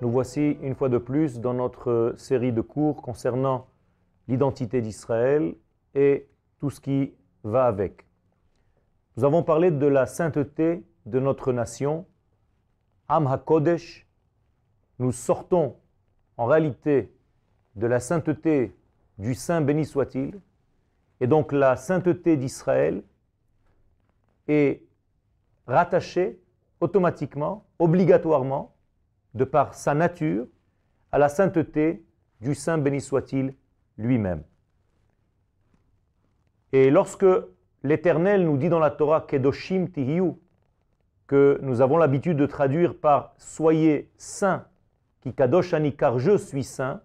Nous voici une fois de plus dans notre série de cours concernant l'identité d'Israël et tout ce qui va avec. Nous avons parlé de la sainteté de notre nation, Am HaKodesh. Nous sortons en réalité de la sainteté du Saint béni soit-il, et donc la sainteté d'Israël est rattachée automatiquement obligatoirement, de par sa nature, à la sainteté du Saint béni soit-il lui-même. Et lorsque l'Éternel nous dit dans la Torah Kedoshim Tihiyu, que nous avons l'habitude de traduire par Soyez saints, qui Kadosh Ani, car je suis saint,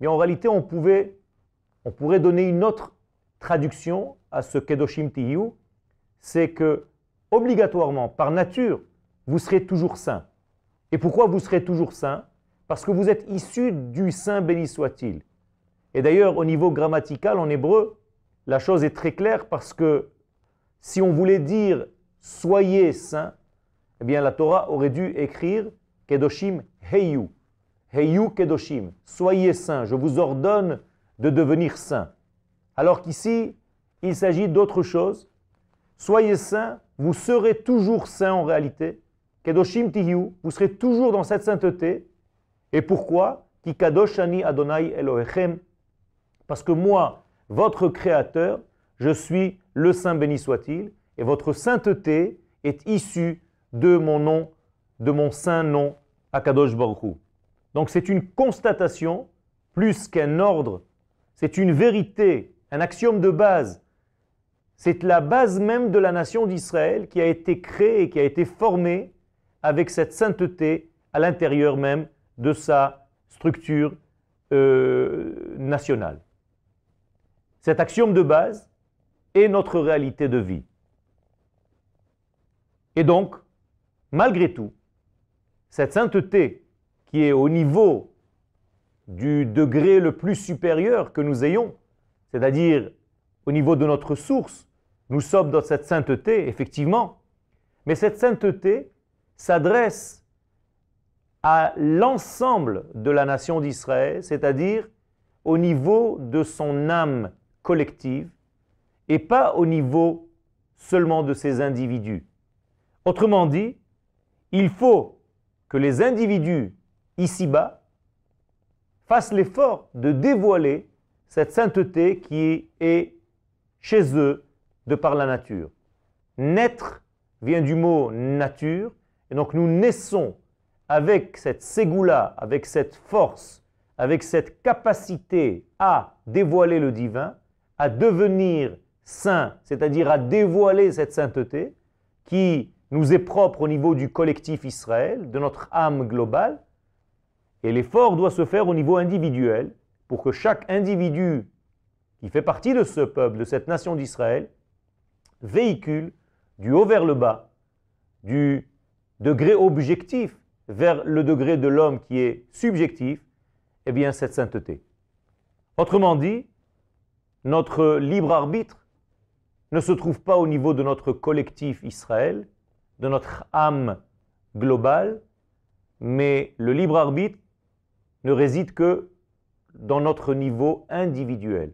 mais en réalité on pouvait, on pourrait donner une autre traduction à ce Kedoshim Tihiyu, c'est que obligatoirement, par nature, vous serez toujours saint. Et pourquoi vous serez toujours saint Parce que vous êtes issu du saint béni soit-il. Et d'ailleurs, au niveau grammatical, en hébreu, la chose est très claire parce que si on voulait dire soyez saints, eh bien la Torah aurait dû écrire Kedoshim Heyu. Heyu Kedoshim, soyez saint, je vous ordonne de devenir saint. » Alors qu'ici, il s'agit d'autre chose. Soyez saint, vous serez toujours saint en réalité, vous serez toujours dans cette sainteté. Et pourquoi Ki Adonai Elohechem. Parce que moi, votre Créateur, je suis le Saint béni soit-il, et votre sainteté est issue de mon nom, de mon saint nom, Akadosh Baruch Donc c'est une constatation plus qu'un ordre, c'est une vérité, un axiome de base. C'est la base même de la nation d'Israël qui a été créée, qui a été formée avec cette sainteté à l'intérieur même de sa structure euh, nationale. Cet axiome de base est notre réalité de vie. Et donc, malgré tout, cette sainteté qui est au niveau du degré le plus supérieur que nous ayons, c'est-à-dire au niveau de notre source, nous sommes dans cette sainteté, effectivement, mais cette sainteté s'adresse à l'ensemble de la nation d'Israël, c'est-à-dire au niveau de son âme collective et pas au niveau seulement de ses individus. Autrement dit, il faut que les individus ici-bas fassent l'effort de dévoiler cette sainteté qui est chez eux de par la nature. Naître vient du mot nature et donc nous naissons avec cette ségoula, avec cette force, avec cette capacité à dévoiler le divin, à devenir saint, c'est-à-dire à dévoiler cette sainteté qui nous est propre au niveau du collectif Israël, de notre âme globale. Et l'effort doit se faire au niveau individuel pour que chaque individu qui fait partie de ce peuple, de cette nation d'Israël, véhicule du haut vers le bas, du degré objectif vers le degré de l'homme qui est subjectif, et eh bien cette sainteté. Autrement dit, notre libre arbitre ne se trouve pas au niveau de notre collectif Israël, de notre âme globale, mais le libre arbitre ne réside que dans notre niveau individuel.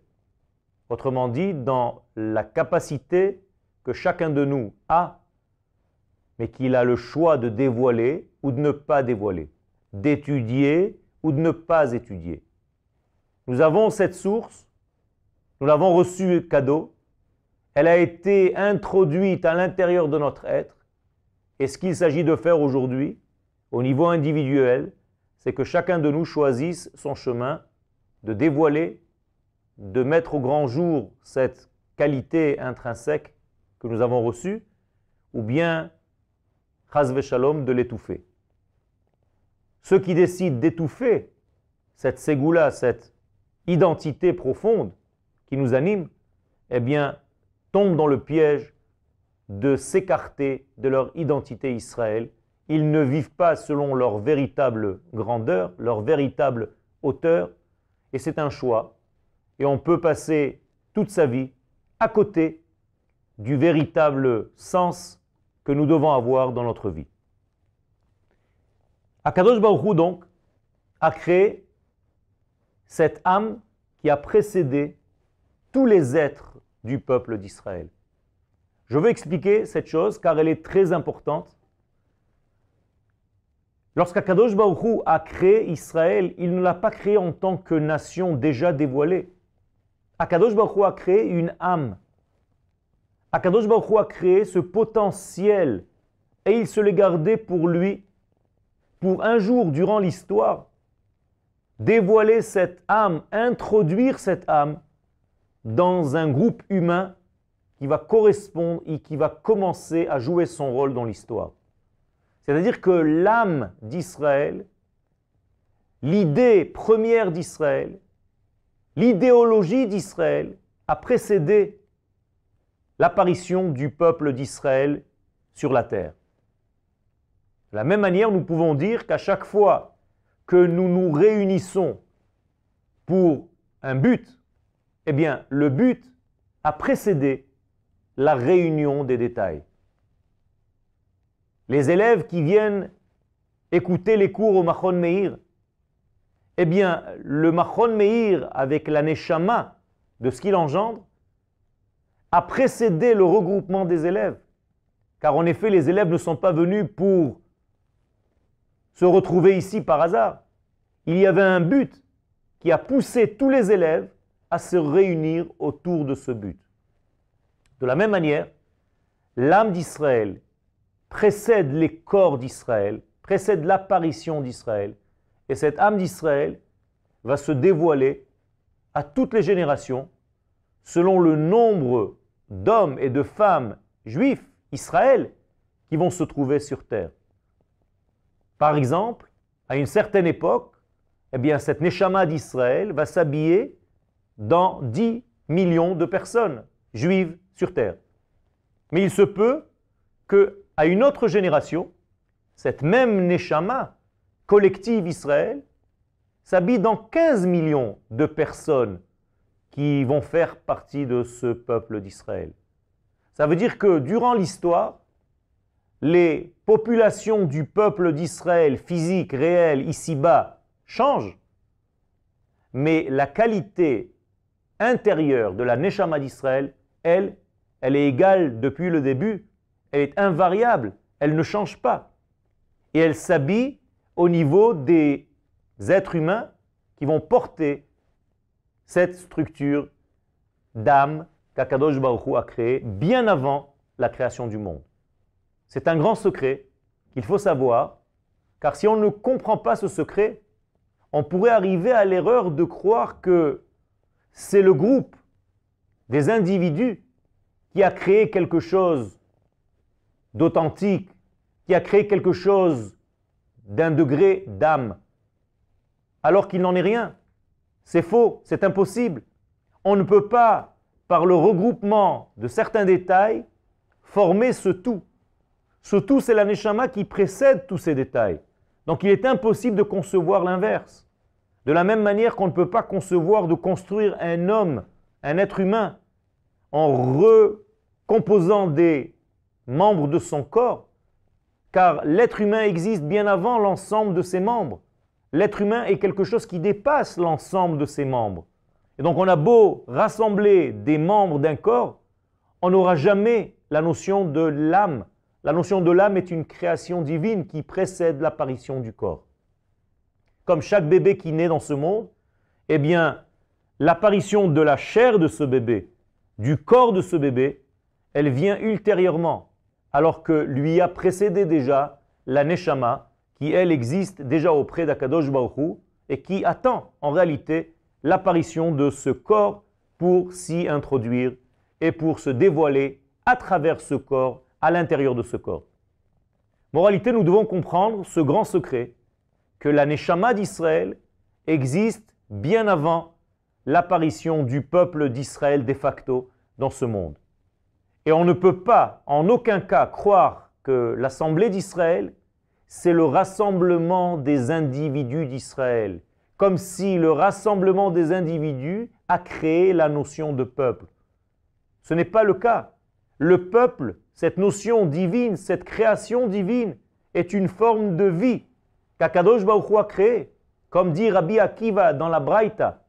Autrement dit, dans la capacité que chacun de nous a mais qu'il a le choix de dévoiler ou de ne pas dévoiler, d'étudier ou de ne pas étudier. Nous avons cette source, nous l'avons reçue cadeau, elle a été introduite à l'intérieur de notre être, et ce qu'il s'agit de faire aujourd'hui, au niveau individuel, c'est que chacun de nous choisisse son chemin de dévoiler, de mettre au grand jour cette qualité intrinsèque que nous avons reçue, ou bien shalom, de l'étouffer. Ceux qui décident d'étouffer cette ségoula, cette identité profonde qui nous anime, eh bien, tombent dans le piège de s'écarter de leur identité Israël. Ils ne vivent pas selon leur véritable grandeur, leur véritable hauteur, et c'est un choix. Et on peut passer toute sa vie à côté du véritable sens que nous devons avoir dans notre vie. Akadosh Hu, donc, a créé cette âme qui a précédé tous les êtres du peuple d'Israël. Je veux expliquer cette chose car elle est très importante. Lorsqu'Akadosh Hu a créé Israël, il ne l'a pas créé en tant que nation déjà dévoilée. Akadosh Hu a créé une âme Akadosh Baruch a créé ce potentiel et il se l'est gardé pour lui, pour un jour durant l'histoire, dévoiler cette âme, introduire cette âme dans un groupe humain qui va correspondre et qui va commencer à jouer son rôle dans l'histoire. C'est-à-dire que l'âme d'Israël, l'idée première d'Israël, l'idéologie d'Israël a précédé l'apparition du peuple d'Israël sur la terre. De la même manière, nous pouvons dire qu'à chaque fois que nous nous réunissons pour un but, eh bien, le but a précédé la réunion des détails. Les élèves qui viennent écouter les cours au Mahon Meir, eh bien, le Mahon Meir, avec la de ce qu'il engendre, a précédé le regroupement des élèves. Car en effet, les élèves ne sont pas venus pour se retrouver ici par hasard. Il y avait un but qui a poussé tous les élèves à se réunir autour de ce but. De la même manière, l'âme d'Israël précède les corps d'Israël, précède l'apparition d'Israël. Et cette âme d'Israël va se dévoiler à toutes les générations selon le nombre d'hommes et de femmes juifs, Israël, qui vont se trouver sur terre. Par exemple, à une certaine époque, eh bien, cette Neshama d'Israël va s'habiller dans 10 millions de personnes juives sur terre. Mais il se peut que à une autre génération, cette même Neshama collective Israël s'habille dans 15 millions de personnes qui vont faire partie de ce peuple d'Israël. Ça veut dire que durant l'histoire, les populations du peuple d'Israël, physique, réel, ici-bas, changent, mais la qualité intérieure de la Neshama d'Israël, elle, elle est égale depuis le début, elle est invariable, elle ne change pas. Et elle s'habille au niveau des êtres humains qui vont porter cette structure d'âme qu'Akadosh Baruch a créée bien avant la création du monde. C'est un grand secret qu'il faut savoir, car si on ne comprend pas ce secret, on pourrait arriver à l'erreur de croire que c'est le groupe des individus qui a créé quelque chose d'authentique, qui a créé quelque chose d'un degré d'âme, alors qu'il n'en est rien. C'est faux, c'est impossible. On ne peut pas, par le regroupement de certains détails, former ce tout. Ce tout, c'est l'aneshama qui précède tous ces détails. Donc il est impossible de concevoir l'inverse. De la même manière qu'on ne peut pas concevoir de construire un homme, un être humain, en recomposant des membres de son corps, car l'être humain existe bien avant l'ensemble de ses membres. L'être humain est quelque chose qui dépasse l'ensemble de ses membres. Et donc on a beau rassembler des membres d'un corps, on n'aura jamais la notion de l'âme. La notion de l'âme est une création divine qui précède l'apparition du corps. Comme chaque bébé qui naît dans ce monde, eh bien, l'apparition de la chair de ce bébé, du corps de ce bébé, elle vient ultérieurement, alors que lui a précédé déjà la neshama, qui, elle, existe déjà auprès d'Akadosh Baruchou et qui attend en réalité l'apparition de ce corps pour s'y introduire et pour se dévoiler à travers ce corps, à l'intérieur de ce corps. Moralité, nous devons comprendre ce grand secret que la Neshama d'Israël existe bien avant l'apparition du peuple d'Israël de facto dans ce monde. Et on ne peut pas en aucun cas croire que l'Assemblée d'Israël c'est le rassemblement des individus d'Israël, comme si le rassemblement des individus a créé la notion de peuple. Ce n'est pas le cas. Le peuple, cette notion divine, cette création divine, est une forme de vie qu'Akadosh Baruch Hu Comme dit Rabbi Akiva dans la Braïta,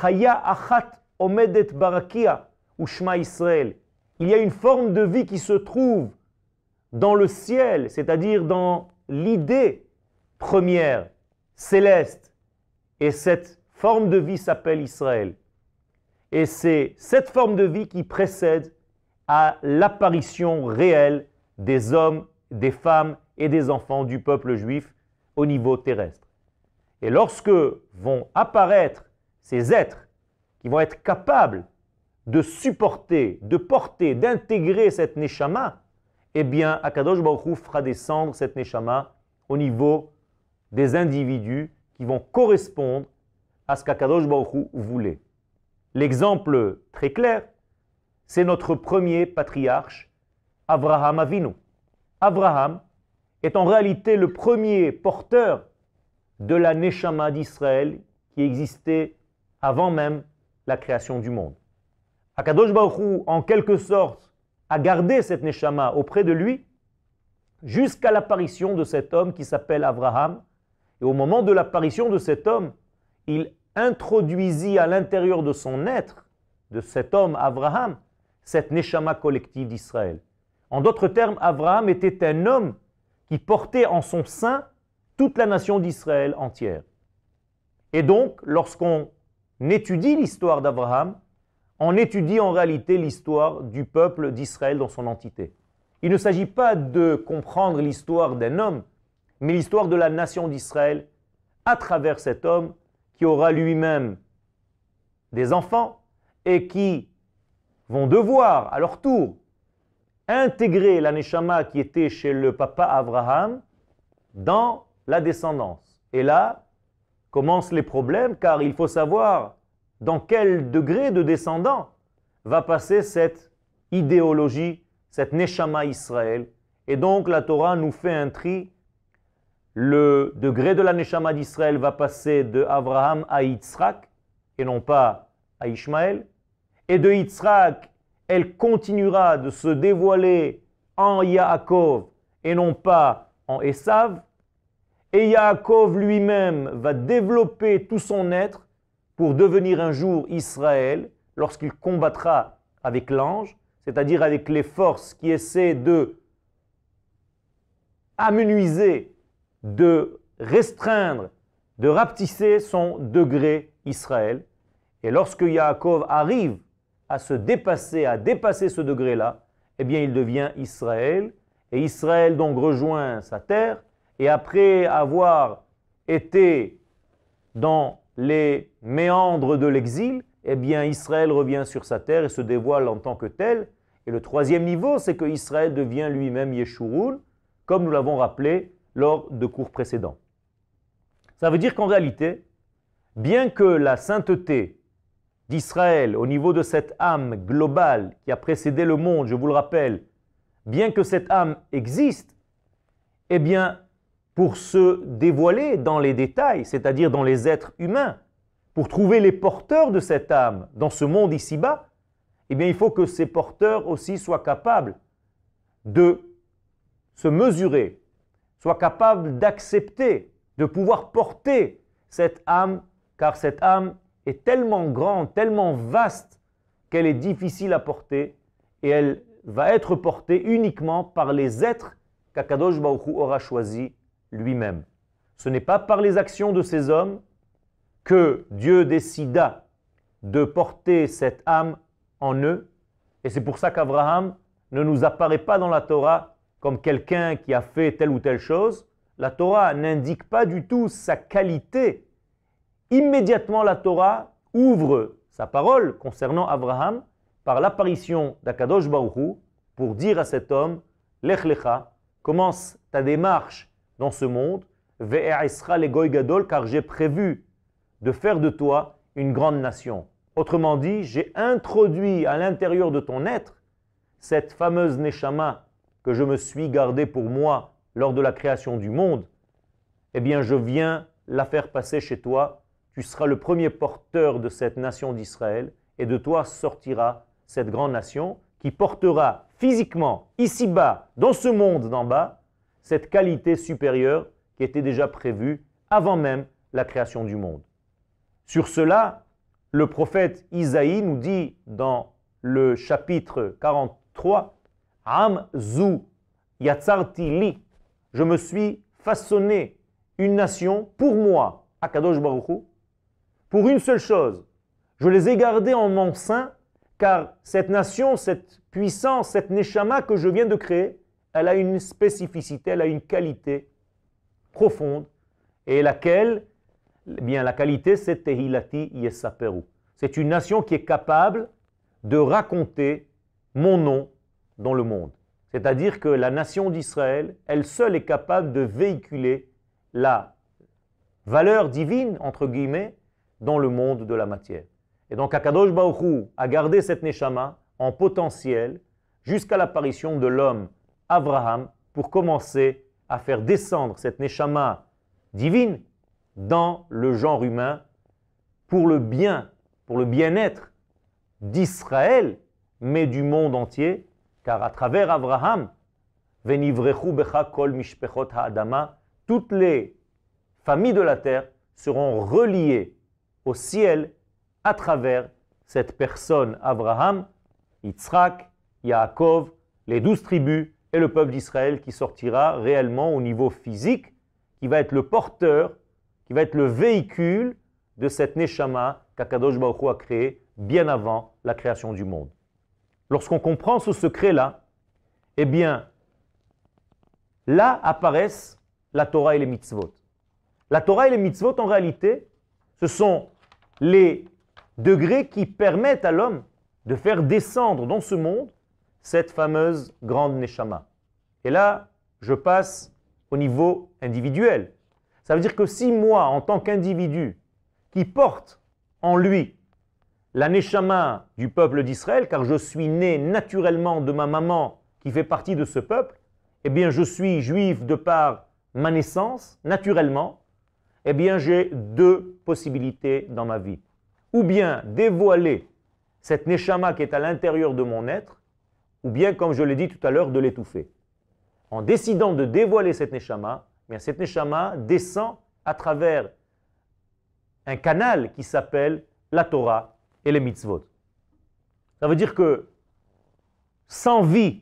Chaya achat omedet barakia Il y a une forme de vie qui se trouve dans le ciel, c'est-à-dire dans l'idée première, céleste, et cette forme de vie s'appelle Israël. Et c'est cette forme de vie qui précède à l'apparition réelle des hommes, des femmes et des enfants du peuple juif au niveau terrestre. Et lorsque vont apparaître ces êtres qui vont être capables de supporter, de porter, d'intégrer cette neshama, eh bien, Akadosh Baruch fera descendre cette neshama au niveau des individus qui vont correspondre à ce qu'Akadosh Baruch voulait. L'exemple très clair, c'est notre premier patriarche, Abraham Avinu. Abraham est en réalité le premier porteur de la Neshama d'Israël qui existait avant même la création du monde. Akadosh Baruch en quelque sorte, à garder cette neshama auprès de lui jusqu'à l'apparition de cet homme qui s'appelle Abraham. Et au moment de l'apparition de cet homme, il introduisit à l'intérieur de son être, de cet homme Abraham, cette neshama collective d'Israël. En d'autres termes, Abraham était un homme qui portait en son sein toute la nation d'Israël entière. Et donc, lorsqu'on étudie l'histoire d'Abraham, on étudie en réalité l'histoire du peuple d'Israël dans son entité. Il ne s'agit pas de comprendre l'histoire d'un homme, mais l'histoire de la nation d'Israël à travers cet homme qui aura lui-même des enfants et qui vont devoir à leur tour intégrer la neshama qui était chez le papa Abraham dans la descendance. Et là commencent les problèmes car il faut savoir dans quel degré de descendant va passer cette idéologie, cette Neshama Israël Et donc la Torah nous fait un tri. Le degré de la Neshama d'Israël va passer de Abraham à Yitzhak, et non pas à Ishmaël. Et de Yitzhak, elle continuera de se dévoiler en Yaakov et non pas en Esav. Et Yaakov lui-même va développer tout son être pour devenir un jour Israël lorsqu'il combattra avec l'ange, c'est-à-dire avec les forces qui essaient de amenuiser, de restreindre, de rapetisser son degré Israël. Et lorsque Yaakov arrive à se dépasser, à dépasser ce degré-là, eh bien il devient Israël. Et Israël donc rejoint sa terre. Et après avoir été dans les méandres de l'exil, eh bien Israël revient sur sa terre et se dévoile en tant que tel. Et le troisième niveau, c'est que Israël devient lui-même Yeshurun, comme nous l'avons rappelé lors de cours précédents. Ça veut dire qu'en réalité, bien que la sainteté d'Israël au niveau de cette âme globale qui a précédé le monde, je vous le rappelle, bien que cette âme existe, eh bien pour se dévoiler dans les détails, c'est-à-dire dans les êtres humains, pour trouver les porteurs de cette âme dans ce monde ici-bas, eh bien il faut que ces porteurs aussi soient capables de se mesurer, soient capables d'accepter, de pouvoir porter cette âme, car cette âme est tellement grande, tellement vaste, qu'elle est difficile à porter, et elle va être portée uniquement par les êtres qu'Akadosh Baruch aura choisis lui-même. Ce n'est pas par les actions de ces hommes que Dieu décida de porter cette âme en eux. Et c'est pour ça qu'Abraham ne nous apparaît pas dans la Torah comme quelqu'un qui a fait telle ou telle chose. La Torah n'indique pas du tout sa qualité. Immédiatement, la Torah ouvre sa parole concernant Abraham par l'apparition d'Akadosh Baruchou pour dire à cet homme, Lech Lecha, commence ta démarche dans ce monde, car j'ai prévu de faire de toi une grande nation. Autrement dit, j'ai introduit à l'intérieur de ton être cette fameuse Neshama que je me suis gardée pour moi lors de la création du monde. Eh bien, je viens la faire passer chez toi. Tu seras le premier porteur de cette nation d'Israël et de toi sortira cette grande nation qui portera physiquement, ici-bas, dans ce monde d'en bas, cette qualité supérieure qui était déjà prévue avant même la création du monde. Sur cela, le prophète Isaïe nous dit dans le chapitre 43, Am Zou li. je me suis façonné une nation pour moi, Akadosh Hu »« pour une seule chose, je les ai gardés en mon sein, car cette nation, cette puissance, cette neshama que je viens de créer, elle a une spécificité, elle a une qualité profonde, et laquelle, bien, la qualité, c'est Tehilati Yesaperu. C'est une nation qui est capable de raconter mon nom dans le monde. C'est-à-dire que la nation d'Israël, elle seule est capable de véhiculer la valeur divine, entre guillemets, dans le monde de la matière. Et donc Akadosh Baruch a gardé cette Neshama en potentiel jusqu'à l'apparition de l'homme Abraham pour commencer à faire descendre cette Neshama divine dans le genre humain pour le bien, pour le bien-être d'Israël, mais du monde entier, car à travers Abraham, toutes les familles de la terre seront reliées au ciel à travers cette personne, Abraham, Yitzhak, Yaakov, les douze tribus et le peuple d'Israël qui sortira réellement au niveau physique, qui va être le porteur, qui va être le véhicule de cette Neshama qu'Akadosh a créée bien avant la création du monde. Lorsqu'on comprend ce secret-là, eh bien, là apparaissent la Torah et les mitzvot. La Torah et les mitzvot, en réalité, ce sont les degrés qui permettent à l'homme de faire descendre dans ce monde cette fameuse grande Neshama. Et là, je passe au niveau individuel. Ça veut dire que si moi, en tant qu'individu, qui porte en lui la Neshama du peuple d'Israël, car je suis né naturellement de ma maman qui fait partie de ce peuple, eh bien je suis juif de par ma naissance, naturellement, eh bien j'ai deux possibilités dans ma vie. Ou bien dévoiler cette Neshama qui est à l'intérieur de mon être, ou bien, comme je l'ai dit tout à l'heure, de l'étouffer. En décidant de dévoiler cette Neshama, mais eh cette Neshama descend à travers un canal qui s'appelle la Torah et les mitzvot. Ça veut dire que sans vie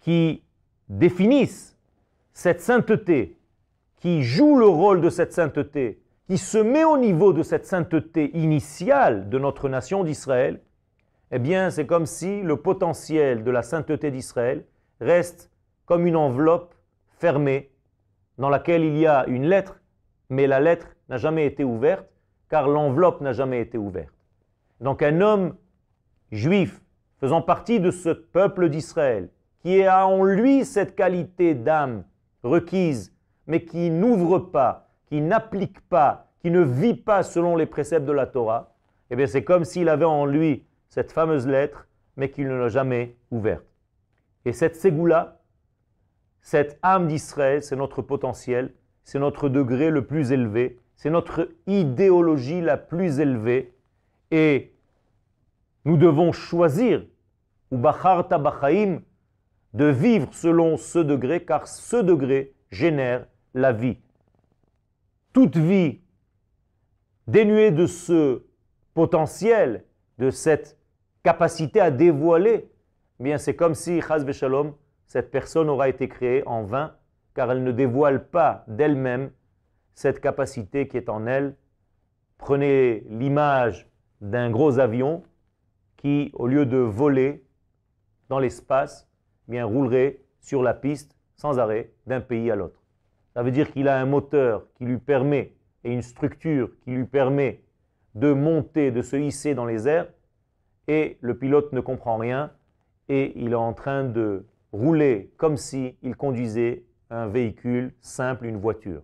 qui définisse cette sainteté, qui joue le rôle de cette sainteté, qui se met au niveau de cette sainteté initiale de notre nation d'Israël, eh bien c'est comme si le potentiel de la sainteté d'Israël reste comme une enveloppe fermée dans laquelle il y a une lettre, mais la lettre n'a jamais été ouverte car l'enveloppe n'a jamais été ouverte. Donc un homme juif faisant partie de ce peuple d'Israël, qui a en lui cette qualité d'âme requise, mais qui n'ouvre pas, qui n'applique pas, qui ne vit pas selon les préceptes de la Torah, eh bien c'est comme s'il avait en lui cette fameuse lettre, mais qu'il ne l'a jamais ouverte. Et cette ségoula, cette âme d'Israël, c'est notre potentiel, c'est notre degré le plus élevé, c'est notre idéologie la plus élevée, et nous devons choisir, ou bacharta bachaim, de vivre selon ce degré, car ce degré génère la vie. Toute vie dénuée de ce potentiel, de cette capacité à dévoiler, eh bien c'est comme si, chas shalom, cette personne aura été créée en vain, car elle ne dévoile pas d'elle-même cette capacité qui est en elle. Prenez l'image d'un gros avion qui, au lieu de voler dans l'espace, eh bien roulerait sur la piste sans arrêt d'un pays à l'autre. Ça veut dire qu'il a un moteur qui lui permet et une structure qui lui permet de monter, de se hisser dans les airs, et le pilote ne comprend rien et il est en train de rouler comme si il conduisait un véhicule simple, une voiture.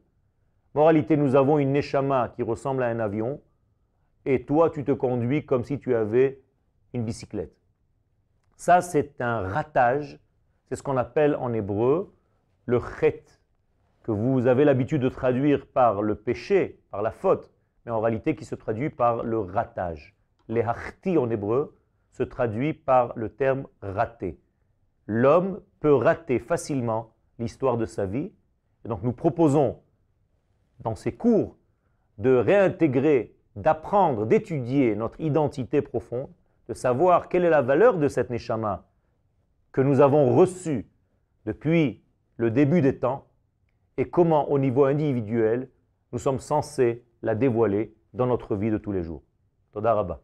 En réalité, nous avons une Neshama qui ressemble à un avion et toi, tu te conduis comme si tu avais une bicyclette. Ça, c'est un ratage, c'est ce qu'on appelle en hébreu le chet, que vous avez l'habitude de traduire par le péché, par la faute, mais en réalité qui se traduit par le ratage les hachti en hébreu, se traduit par le terme raté. L'homme peut rater facilement l'histoire de sa vie. Et donc nous proposons dans ces cours de réintégrer, d'apprendre, d'étudier notre identité profonde, de savoir quelle est la valeur de cette neshama que nous avons reçue depuis le début des temps et comment au niveau individuel nous sommes censés la dévoiler dans notre vie de tous les jours. Toda